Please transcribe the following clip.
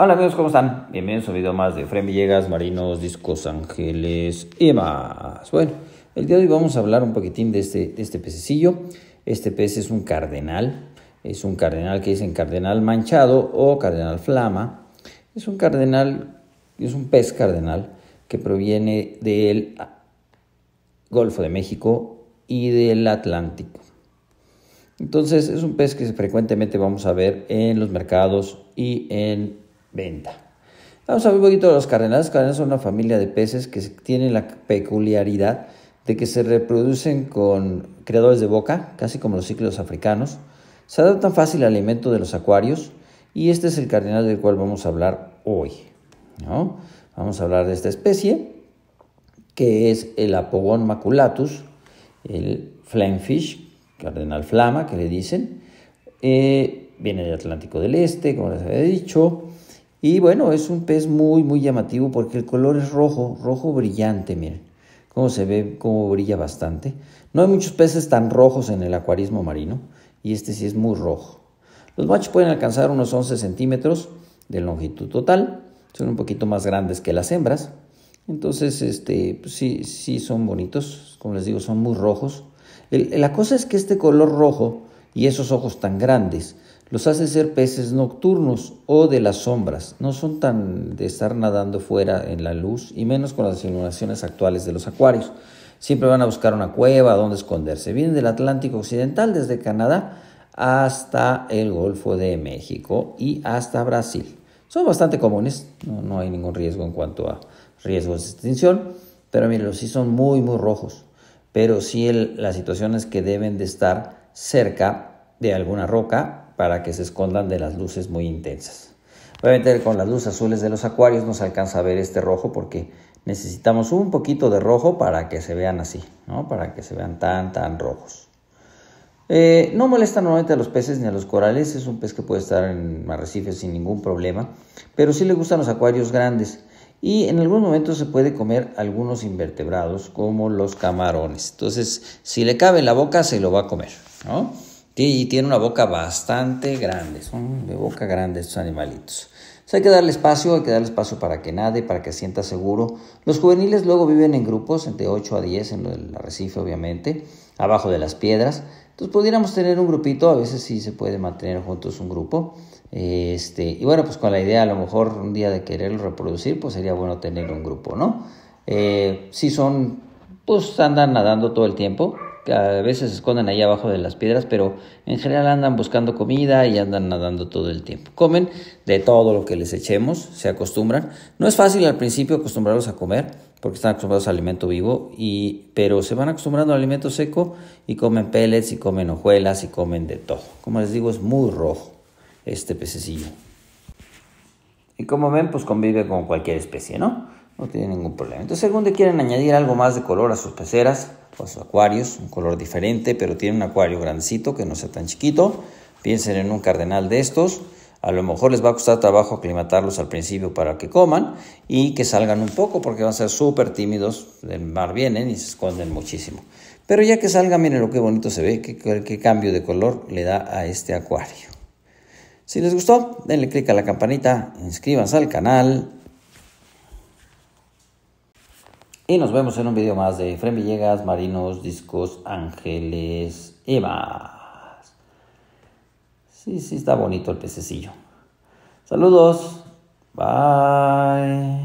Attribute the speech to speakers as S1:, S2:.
S1: Hola amigos, ¿cómo están? Bienvenidos a un video más de Fren Villegas, Marinos, Discos Ángeles y más. Bueno, el día de hoy vamos a hablar un poquitín de este, de este pececillo. Este pez es un cardenal, es un cardenal que dicen cardenal manchado o cardenal flama. Es un cardenal, es un pez cardenal que proviene del Golfo de México y del Atlántico. Entonces es un pez que frecuentemente vamos a ver en los mercados y en Venta. Vamos a ver un poquito los cardenales. cardenales son una familia de peces que tienen la peculiaridad de que se reproducen con creadores de boca, casi como los ciclos africanos. Se adaptan fácil al alimento de los acuarios y este es el cardenal del cual vamos a hablar hoy. Vamos a hablar de esta especie que es el apogón maculatus, el flamefish, cardenal flama que le dicen. Eh, viene del Atlántico del Este, como les había dicho. Y bueno, es un pez muy, muy llamativo porque el color es rojo, rojo brillante, miren. Cómo se ve, cómo brilla bastante. No hay muchos peces tan rojos en el acuarismo marino y este sí es muy rojo. Los machos pueden alcanzar unos 11 centímetros de longitud total. Son un poquito más grandes que las hembras. Entonces, este, pues sí, sí son bonitos. Como les digo, son muy rojos. la cosa es que este color rojo y esos ojos tan grandes los hace ser peces nocturnos o de las sombras. No son tan de estar nadando fuera en la luz y menos con las inundaciones actuales de los acuarios. Siempre van a buscar una cueva donde esconderse. Vienen del Atlántico Occidental, desde Canadá hasta el Golfo de México y hasta Brasil. Son bastante comunes, no, hay ningún riesgo en cuanto a riesgos de extinción, pero miren, sí son muy, muy rojos. Pero si las la situación es que deben de estar cerca de alguna roca para que se escondan de las luces muy intensas. Obviamente con las luces azules de los acuarios no se alcanza a ver este rojo porque necesitamos un poquito de rojo para que se vean así, ¿no? para que se vean tan, tan rojos. Eh, no molesta normalmente a los peces ni a los corales, es un pez que puede estar en arrecifes sin ningún problema, pero sí le gustan los acuarios grandes y en algún momento se puede comer algunos invertebrados como los camarones. Entonces, si le cabe en la boca, se lo va a comer. ¿no? Y tiene una boca bastante grande, son de boca grande estos animalitos. hay que darle espacio, hay que darle espacio para que nade, para que sienta seguro. Los juveniles luego viven en grupos, entre 8 a 10 en el arrecife, obviamente, abajo de las piedras. Entonces pudiéramos tener un grupito, a veces sí se puede mantener juntos un grupo. Este, y bueno, pues con la idea a lo mejor un día de querer reproducir, pues sería bueno tener un grupo, ¿no? Eh, si son, pues andan nadando todo el tiempo, a veces se esconden ahí abajo de las piedras, pero en general andan buscando comida y andan nadando todo el tiempo. Comen de todo lo que les echemos, se acostumbran. No es fácil al principio acostumbrarlos a comer, porque están acostumbrados a alimento vivo, y, pero se van acostumbrando al alimento seco y comen pellets y comen hojuelas y comen de todo. Como les digo, es muy rojo este pececillo. Y como ven, pues convive con cualquier especie, ¿no? No tiene ningún problema. Entonces, según quieren añadir algo más de color a sus peceras, los pues acuarios, un color diferente, pero tiene un acuario grandecito que no sea tan chiquito. Piensen en un cardenal de estos. A lo mejor les va a costar trabajo aclimatarlos al principio para que coman y que salgan un poco porque van a ser súper tímidos. Del mar vienen y se esconden muchísimo. Pero ya que salgan, miren lo que bonito se ve, qué, qué cambio de color le da a este acuario. Si les gustó, denle click a la campanita, inscríbanse al canal Y nos vemos en un video más de Fren Villegas, Marinos, Discos, Ángeles y más. Sí, sí, está bonito el pececillo. Saludos. Bye.